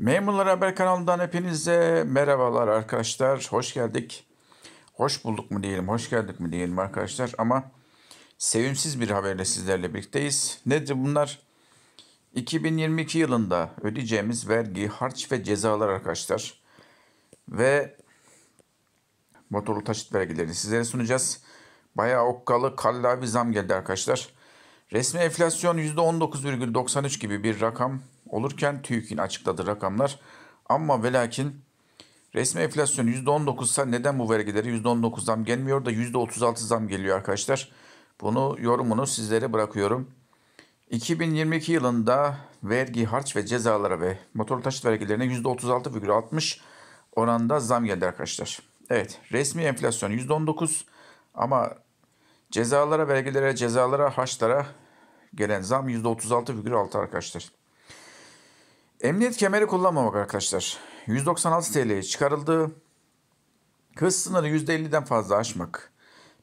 Memurlar Haber kanalından hepinize merhabalar arkadaşlar. Hoş geldik. Hoş bulduk mu diyelim, hoş geldik mi diyelim arkadaşlar ama sevimsiz bir haberle sizlerle birlikteyiz. Nedir bunlar? 2022 yılında ödeyeceğimiz vergi, harç ve cezalar arkadaşlar. Ve motorlu taşıt vergilerini sizlere sunacağız. Bayağı okkalı, kallavi zam geldi arkadaşlar. Resmi enflasyon %19,93 gibi bir rakam olurken TÜİK'in açıkladığı rakamlar. Ama velakin resmi enflasyon %19 ise neden bu vergileri %19 zam gelmiyor da %36 zam geliyor arkadaşlar. Bunu yorumunu sizlere bırakıyorum. 2022 yılında vergi, harç ve cezalara ve motor taşıt vergilerine %36,60 oranda zam geldi arkadaşlar. Evet resmi enflasyon %19 ama cezalara, vergilere, cezalara, harçlara gelen zam %36,6 arkadaşlar. Emniyet kemeri kullanmamak arkadaşlar. 196 TL'ye çıkarıldı. Hız sınırı %50'den fazla aşmak.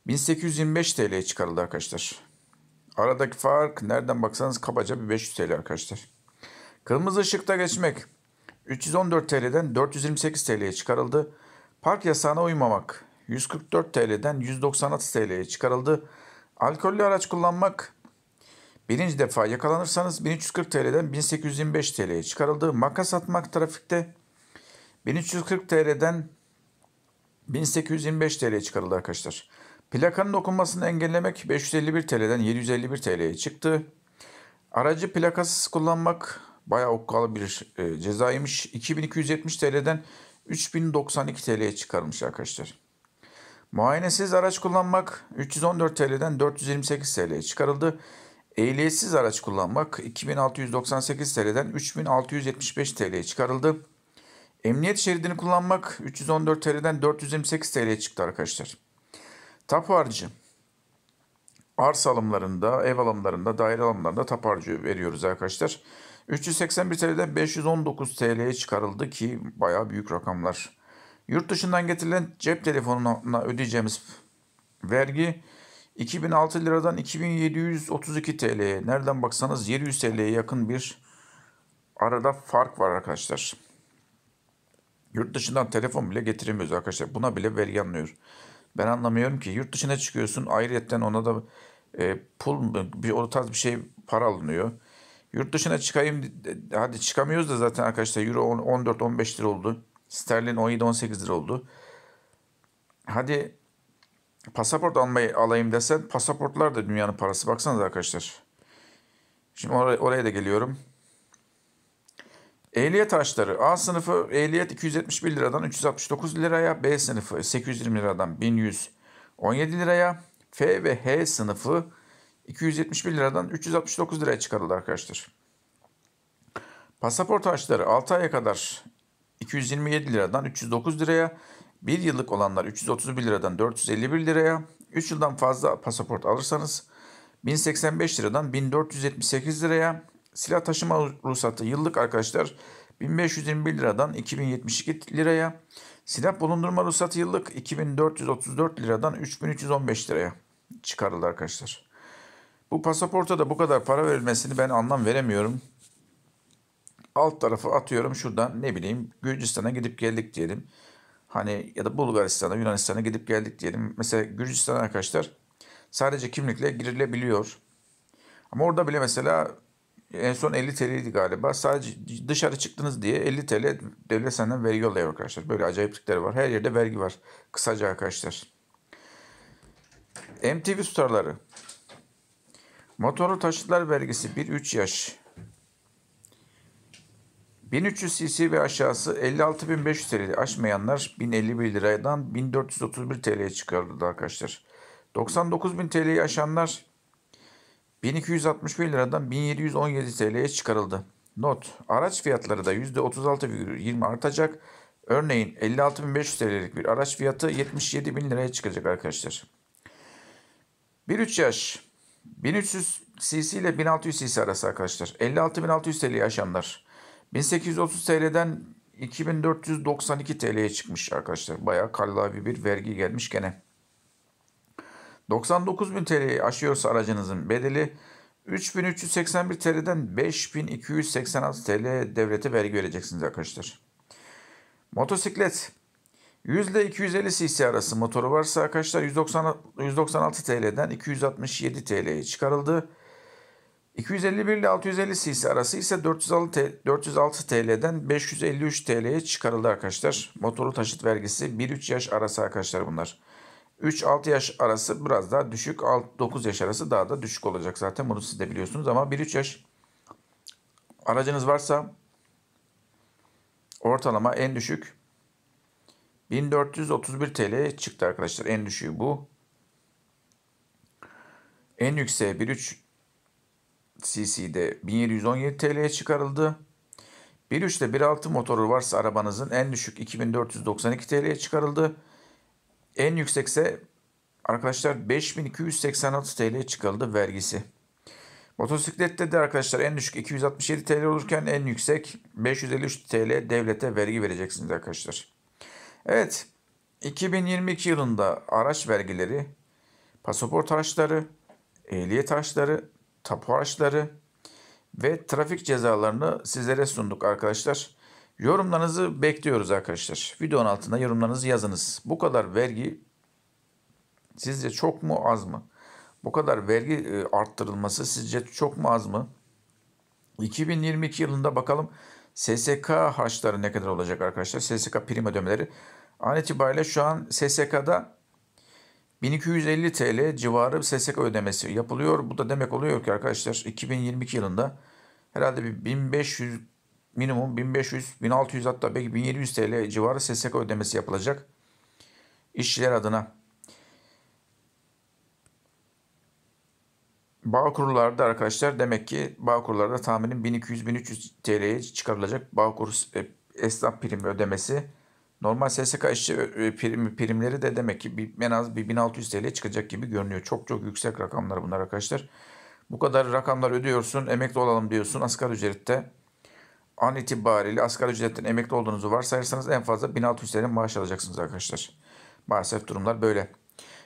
1825 TL'ye çıkarıldı arkadaşlar. Aradaki fark nereden baksanız kabaca bir 500 TL arkadaşlar. Kırmızı ışıkta geçmek 314 TL'den 428 TL'ye çıkarıldı. Park yasağına uymamak 144 TL'den 196 TL'ye çıkarıldı. Alkollü araç kullanmak Birinci defa yakalanırsanız 1340 TL'den 1825 TL'ye çıkarıldı. Makas atmak trafikte 1340 TL'den 1825 TL'ye çıkarıldı arkadaşlar. Plakanın okunmasını engellemek 551 TL'den 751 TL'ye çıktı. Aracı plakasız kullanmak bayağı okkalı bir e, cezaymış. 2270 TL'den 3092 TL'ye çıkarmış arkadaşlar. Muayenesiz araç kullanmak 314 TL'den 428 TL'ye çıkarıldı. Ehliyetsiz araç kullanmak 2698 TL'den 3675 TL'ye çıkarıldı. Emniyet şeridini kullanmak 314 TL'den 428 TL'ye çıktı arkadaşlar. Tapu harcı. Arsa alımlarında, ev alımlarında, daire alımlarında tapu harcı veriyoruz arkadaşlar. 381 TL'den 519 TL'ye çıkarıldı ki baya büyük rakamlar. Yurt dışından getirilen cep telefonuna ödeyeceğimiz vergi 2006 liradan 2732 TL'ye nereden baksanız 700 TL'ye yakın bir arada fark var arkadaşlar. Yurt dışından telefon bile getiremiyoruz arkadaşlar. Buna bile vergi alınıyor. Ben anlamıyorum ki yurt dışına çıkıyorsun ayrıyetten ona da e, pul bir o tarz bir şey para alınıyor. Yurt dışına çıkayım e, hadi çıkamıyoruz da zaten arkadaşlar euro 14-15 lira oldu. Sterlin 17-18 lira oldu. Hadi pasaport almayı alayım desen pasaportlar da dünyanın parası. Baksanıza arkadaşlar. Şimdi oraya, oraya da geliyorum. Ehliyet harçları. A sınıfı ehliyet 271 liradan 369 liraya. B sınıfı 820 liradan 1117 liraya. F ve H sınıfı 271 liradan 369 liraya çıkarıldı arkadaşlar. Pasaport harçları 6 aya kadar 227 liradan 309 liraya. 1 yıllık olanlar 331 liradan 451 liraya, 3 yıldan fazla pasaport alırsanız 1085 liradan 1478 liraya, silah taşıma ruhsatı yıllık arkadaşlar 1521 liradan 2072 liraya, silah bulundurma ruhsatı yıllık 2434 liradan 3315 liraya çıkarıldı arkadaşlar. Bu pasaporta da bu kadar para verilmesini ben anlam veremiyorum. Alt tarafı atıyorum şuradan ne bileyim Gürcistan'a gidip geldik diyelim. Hani ya da Bulgaristan'a, Yunanistan'a gidip geldik diyelim. Mesela Gürcistan arkadaşlar sadece kimlikle girilebiliyor. Ama orada bile mesela en son 50 TL'ydi galiba. Sadece dışarı çıktınız diye 50 TL devlet senden vergi alıyor arkadaşlar. Böyle acayiplikleri var. Her yerde vergi var. Kısaca arkadaşlar. MTV tutarları. Motorlu taşıtlar vergisi 1-3 yaş. 1300 cc ve aşağısı 56.500 TL'yi aşmayanlar 1051 liradan 1431 TL'ye çıkarıldı arkadaşlar. 99.000 TL'yi aşanlar 1261 liradan 1717 TL'ye çıkarıldı. Not, araç fiyatları da %36,20 artacak. Örneğin 56.500 TL'lik bir araç fiyatı 77.000 liraya çıkacak arkadaşlar. 13 yaş 1300 cc ile 1600 cc arası arkadaşlar. 56.600 TL'yi aşanlar 1830 TL'den 2492 TL'ye çıkmış arkadaşlar. Bayağı kallavi bir vergi gelmiş gene. 99.000 TL'yi aşıyorsa aracınızın bedeli 3381 TL'den 5286 TL devlete vergi vereceksiniz arkadaşlar. Motosiklet 100 ile 250 cc arası motoru varsa arkadaşlar 190, 196 TL'den 267 TL'ye çıkarıldı. 251 ile 650 cc arası ise 406 TL'den 553 TL'ye çıkarıldı arkadaşlar. Motorlu taşıt vergisi 1-3 yaş arası arkadaşlar bunlar. 3-6 yaş arası biraz daha düşük. 9 yaş arası daha da düşük olacak zaten. Bunu siz de biliyorsunuz ama 1-3 yaş aracınız varsa ortalama en düşük 1431 TL çıktı arkadaşlar. En düşüğü bu. En yükseğe 3 cc'de 1717 TL'ye çıkarıldı. 1.3 ile 1.6 motoru varsa arabanızın en düşük 2492 TL'ye çıkarıldı. En yüksekse arkadaşlar 5286 TL'ye çıkarıldı vergisi. Motosiklette de arkadaşlar en düşük 267 TL olurken en yüksek 553 TL devlete vergi vereceksiniz arkadaşlar. Evet 2022 yılında araç vergileri, pasaport harçları, ehliyet harçları tapu araçları ve trafik cezalarını sizlere sunduk arkadaşlar. Yorumlarınızı bekliyoruz arkadaşlar. Videonun altında yorumlarınızı yazınız. Bu kadar vergi sizce çok mu az mı? Bu kadar vergi e, arttırılması sizce çok mu az mı? 2022 yılında bakalım SSK harçları ne kadar olacak arkadaşlar? SSK prim ödemeleri. An itibariyle şu an SSK'da 1250 TL civarı SSK ödemesi yapılıyor. Bu da demek oluyor ki arkadaşlar 2022 yılında herhalde bir 1500 minimum 1500, 1600 hatta belki 1700 TL civarı SSK ödemesi yapılacak işçiler adına. Bağ kurullarda arkadaşlar demek ki bağ kurullarda tahminim 1200-1300 TL'ye çıkarılacak bağ kur e, esnaf prim ödemesi Normal SSK işçi e, prim, primleri de demek ki bir, en az bir 1600 TL çıkacak gibi görünüyor. Çok çok yüksek rakamlar bunlar arkadaşlar. Bu kadar rakamlar ödüyorsun, emekli olalım diyorsun asgari ücrette. An itibariyle asgari ücretten emekli olduğunuzu varsayarsanız en fazla 1600 TL maaş alacaksınız arkadaşlar. Maalesef durumlar böyle.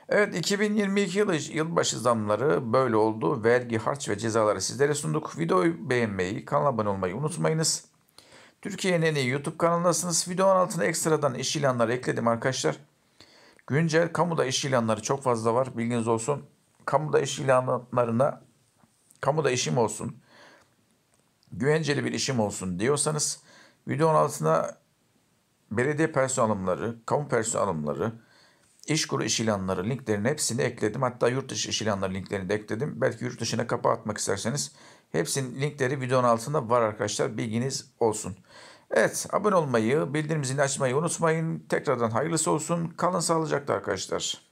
Evet 2022 yılı yılbaşı zamları böyle oldu. Vergi, harç ve cezaları sizlere sunduk. Videoyu beğenmeyi, kanala abone olmayı unutmayınız. Türkiye'nin en iyi YouTube kanalındasınız. Videonun altına ekstradan iş ilanları ekledim arkadaşlar. Güncel kamuda iş ilanları çok fazla var. Bilginiz olsun. Kamuda iş ilanlarına kamuda işim olsun. Güvenceli bir işim olsun diyorsanız videonun altına belediye personelimleri, kamu personelimleri, iş kuru iş ilanları linklerin hepsini ekledim. Hatta yurt dışı iş ilanları linklerini de ekledim. Belki yurt dışına kapı atmak isterseniz Hepsinin linkleri videonun altında var arkadaşlar. Bilginiz olsun. Evet abone olmayı, bildirim zilini açmayı unutmayın. Tekrardan hayırlısı olsun. Kalın sağlıcakla arkadaşlar.